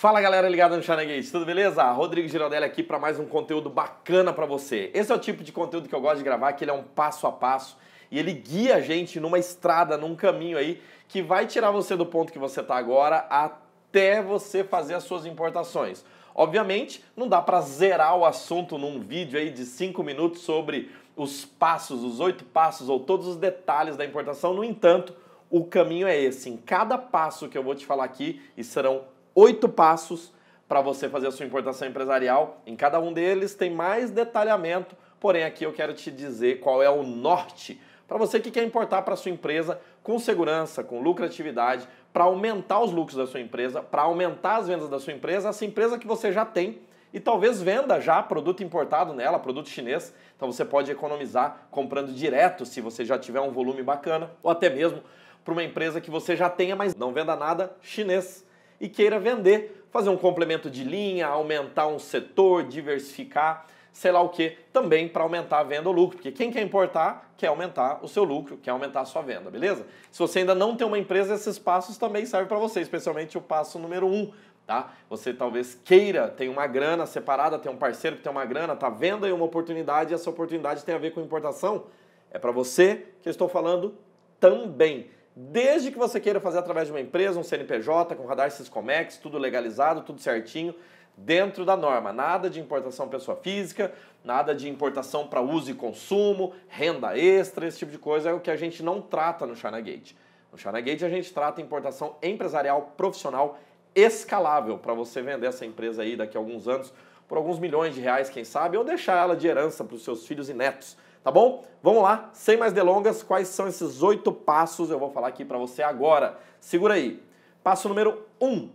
Fala galera ligada no China tudo beleza? Rodrigo Giraldelli aqui para mais um conteúdo bacana para você. Esse é o tipo de conteúdo que eu gosto de gravar, que ele é um passo a passo e ele guia a gente numa estrada, num caminho aí que vai tirar você do ponto que você está agora até você fazer as suas importações. Obviamente, não dá para zerar o assunto num vídeo aí de 5 minutos sobre os passos, os oito passos ou todos os detalhes da importação. No entanto, o caminho é esse. Em cada passo que eu vou te falar aqui, e serão oito passos para você fazer a sua importação empresarial. Em cada um deles tem mais detalhamento, porém aqui eu quero te dizer qual é o norte para você que quer importar para sua empresa com segurança, com lucratividade, para aumentar os lucros da sua empresa, para aumentar as vendas da sua empresa, essa empresa que você já tem e talvez venda já produto importado nela, produto chinês. Então você pode economizar comprando direto se você já tiver um volume bacana, ou até mesmo para uma empresa que você já tenha, mas não venda nada chinês e queira vender, fazer um complemento de linha, aumentar um setor, diversificar, sei lá o que, também para aumentar a venda ou lucro, porque quem quer importar quer aumentar o seu lucro, quer aumentar a sua venda, beleza? Se você ainda não tem uma empresa, esses passos também servem para você, especialmente o passo número um, Tá? Você talvez queira, tem uma grana separada, tem um parceiro que tem uma grana, tá vendo aí uma oportunidade e essa oportunidade tem a ver com importação. É para você que eu estou falando também desde que você queira fazer através de uma empresa, um CNPJ, com radar Siscomex, tudo legalizado, tudo certinho, dentro da norma. Nada de importação pessoa física, nada de importação para uso e consumo, renda extra, esse tipo de coisa é o que a gente não trata no China Gate. No China Gate a gente trata importação empresarial profissional escalável para você vender essa empresa aí daqui a alguns anos por alguns milhões de reais, quem sabe, ou deixar ela de herança para os seus filhos e netos tá bom? Vamos lá, sem mais delongas, quais são esses oito passos? Eu vou falar aqui para você agora. Segura aí. Passo número um,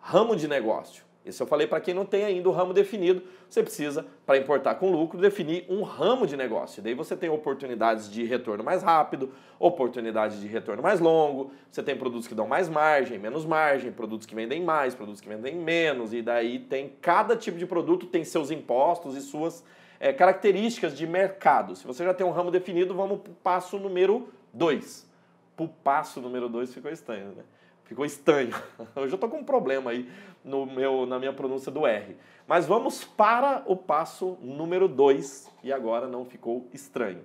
ramo de negócio. Isso eu falei para quem não tem ainda o ramo definido, você precisa, para importar com lucro, definir um ramo de negócio. Daí você tem oportunidades de retorno mais rápido, oportunidades de retorno mais longo, você tem produtos que dão mais margem, menos margem, produtos que vendem mais, produtos que vendem menos, e daí tem cada tipo de produto tem seus impostos e suas é, características de mercado. Se você já tem um ramo definido, vamos para o passo número 2. Para o passo número 2 ficou estranho, né? Ficou estranho. Hoje eu estou com um problema aí no meu, na minha pronúncia do R. Mas vamos para o passo número 2 e agora não ficou estranho.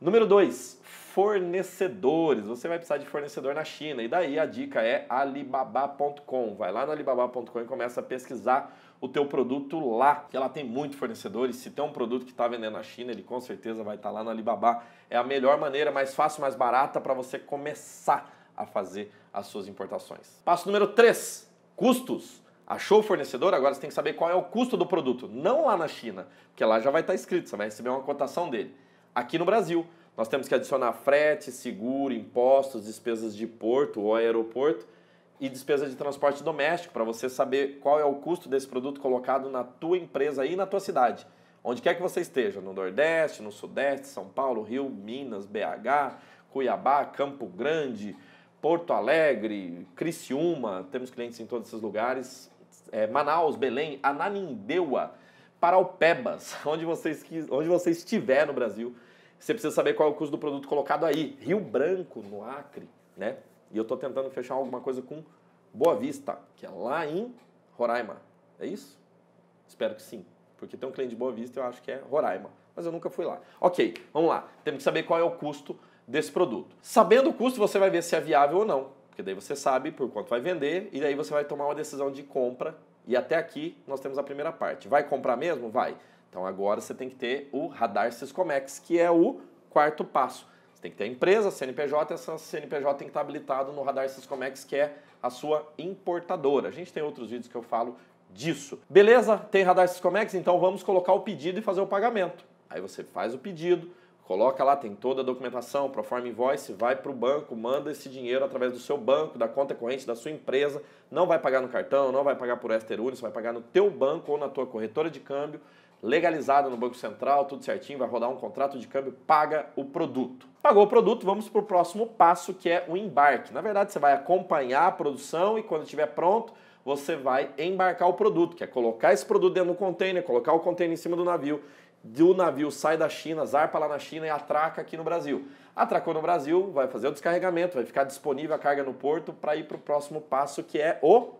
Número 2, fornecedores. Você vai precisar de fornecedor na China. E daí a dica é alibaba.com. Vai lá no alibaba.com e começa a pesquisar o teu produto lá, que ela tem muito fornecedores. Se tem um produto que está vendendo na China, ele com certeza vai estar tá lá no Alibaba. É a melhor maneira, mais fácil, mais barata para você começar a fazer as suas importações. Passo número 3, custos. Achou o fornecedor? Agora você tem que saber qual é o custo do produto. Não lá na China, porque lá já vai estar tá escrito, você vai receber uma cotação dele aqui no Brasil. Nós temos que adicionar frete, seguro, impostos, despesas de porto ou aeroporto e despesa de transporte doméstico para você saber qual é o custo desse produto colocado na tua empresa e na tua cidade. Onde quer que você esteja, no Nordeste, no Sudeste, São Paulo, Rio, Minas, BH, Cuiabá, Campo Grande, Porto Alegre, Criciúma, temos clientes em todos esses lugares, é, Manaus, Belém, Ananindeua. Paraupebas, onde você, onde você estiver no Brasil. Você precisa saber qual é o custo do produto colocado aí. Rio Branco, no Acre, né? E eu estou tentando fechar alguma coisa com Boa Vista, que é lá em Roraima. É isso? Espero que sim. Porque tem um cliente de Boa Vista, eu acho que é Roraima. Mas eu nunca fui lá. Ok, vamos lá. Temos que saber qual é o custo desse produto. Sabendo o custo, você vai ver se é viável ou não. Porque daí você sabe por quanto vai vender e daí você vai tomar uma decisão de compra e até aqui nós temos a primeira parte. Vai comprar mesmo? Vai. Então agora você tem que ter o radar Siscomex, que é o quarto passo. Você tem que ter a empresa, a CNPJ, essa CNPJ tem que estar habilitado no radar Siscomex, que é a sua importadora. A gente tem outros vídeos que eu falo disso. Beleza? Tem radar Siscomex? Então vamos colocar o pedido e fazer o pagamento. Aí você faz o pedido, Coloca lá, tem toda a documentação, proforma invoice, vai para o banco, manda esse dinheiro através do seu banco, da conta corrente da sua empresa, não vai pagar no cartão, não vai pagar por Ester Unis, vai pagar no teu banco ou na tua corretora de câmbio, legalizada no Banco Central, tudo certinho, vai rodar um contrato de câmbio, paga o produto. Pagou o produto, vamos para o próximo passo que é o embarque. Na verdade, você vai acompanhar a produção e quando estiver pronto, você vai embarcar o produto, que é colocar esse produto dentro do container, colocar o container em cima do navio do navio sai da China, zarpa lá na China e atraca aqui no Brasil. Atracou no Brasil, vai fazer o descarregamento, vai ficar disponível a carga no porto para ir para o próximo passo que é o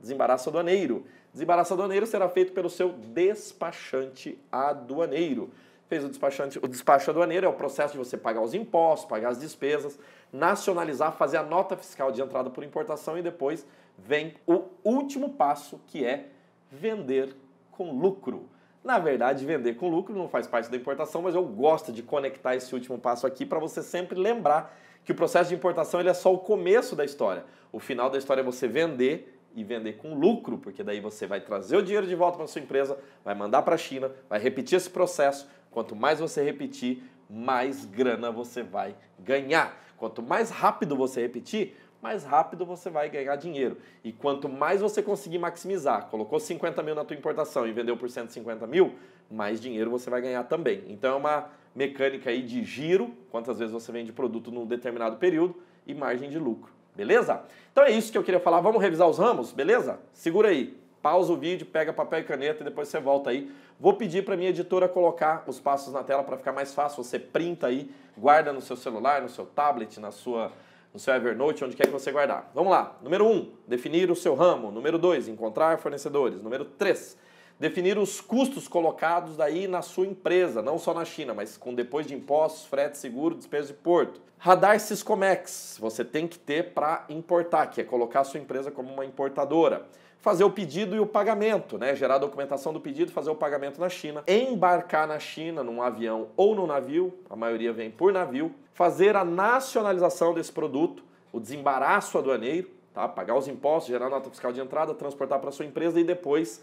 desembaraço aduaneiro. Desembaraço aduaneiro será feito pelo seu despachante aduaneiro. Fez o despachante, o despacho aduaneiro é o processo de você pagar os impostos, pagar as despesas, nacionalizar, fazer a nota fiscal de entrada por importação e depois vem o último passo que é vender com lucro. Na verdade, vender com lucro não faz parte da importação, mas eu gosto de conectar esse último passo aqui para você sempre lembrar que o processo de importação ele é só o começo da história. O final da história é você vender e vender com lucro, porque daí você vai trazer o dinheiro de volta para sua empresa, vai mandar para a China, vai repetir esse processo. Quanto mais você repetir, mais grana você vai ganhar. Quanto mais rápido você repetir, mais rápido você vai ganhar dinheiro. E quanto mais você conseguir maximizar, colocou 50 mil na tua importação e vendeu por 150 mil, mais dinheiro você vai ganhar também. Então é uma mecânica aí de giro, quantas vezes você vende produto num determinado período e margem de lucro, beleza? Então é isso que eu queria falar. Vamos revisar os ramos, beleza? Segura aí. Pausa o vídeo, pega papel e caneta e depois você volta aí. Vou pedir para minha editora colocar os passos na tela para ficar mais fácil. Você printa aí, guarda no seu celular, no seu tablet, na sua no seu Evernote, onde quer que você guardar. Vamos lá. Número 1, um, definir o seu ramo. Número 2, encontrar fornecedores. Número 3, definir os custos colocados daí na sua empresa, não só na China, mas com depois de impostos, frete, seguro, despesa de porto. Radar Ciscomex, você tem que ter para importar, que é colocar a sua empresa como uma importadora fazer o pedido e o pagamento, né? Gerar a documentação do pedido, fazer o pagamento na China, embarcar na China num avião ou num navio, a maioria vem por navio, fazer a nacionalização desse produto, o desembaraço aduaneiro, tá? Pagar os impostos, gerar nota fiscal de entrada, transportar para sua empresa e depois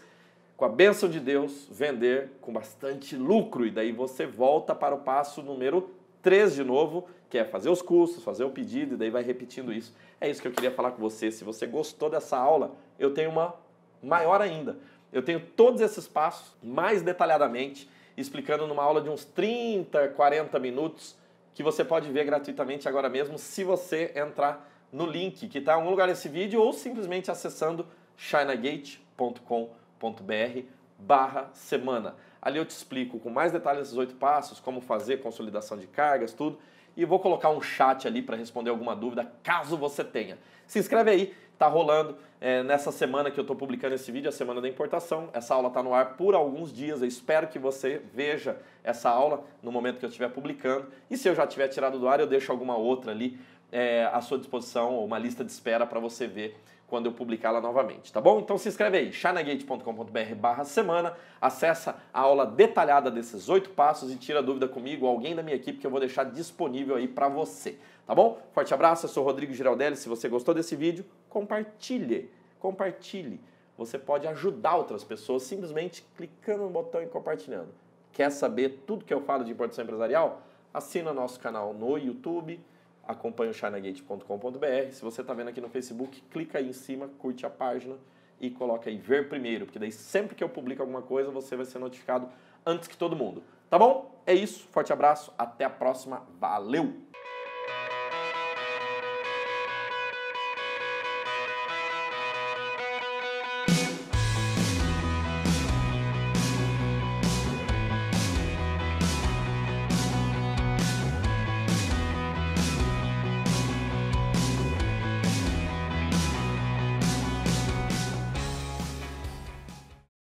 com a bênção de Deus, vender com bastante lucro. E daí você volta para o passo número três de novo, que é fazer os custos, fazer o pedido, e daí vai repetindo isso. É isso que eu queria falar com você. Se você gostou dessa aula, eu tenho uma maior ainda. Eu tenho todos esses passos mais detalhadamente, explicando numa aula de uns 30, 40 minutos, que você pode ver gratuitamente agora mesmo, se você entrar no link que está em algum lugar nesse vídeo ou simplesmente acessando chinagate.com.br barra semana. Ali eu te explico com mais detalhes esses oito passos, como fazer consolidação de cargas, tudo. E vou colocar um chat ali para responder alguma dúvida, caso você tenha. Se inscreve aí, tá rolando. É, nessa semana que eu estou publicando esse vídeo, a semana da importação, essa aula está no ar por alguns dias. Eu espero que você veja essa aula no momento que eu estiver publicando. E se eu já tiver tirado do ar, eu deixo alguma outra ali é, à sua disposição uma lista de espera para você ver quando eu publicar ela novamente, tá bom? Então se inscreve aí, chanagate.com.br barra semana, acessa a aula detalhada desses oito passos e tira dúvida comigo ou alguém da minha equipe que eu vou deixar disponível aí para você, tá bom? Forte abraço, eu sou Rodrigo Giraldelli, se você gostou desse vídeo, compartilhe, compartilhe. Você pode ajudar outras pessoas simplesmente clicando no botão e compartilhando. Quer saber tudo que eu falo de importação empresarial? Assina nosso canal no YouTube, acompanha o chinagate.com.br. Se você está vendo aqui no Facebook, clica aí em cima, curte a página e coloca aí ver primeiro, porque daí sempre que eu publico alguma coisa, você vai ser notificado antes que todo mundo. Tá bom? É isso, forte abraço, até a próxima, valeu!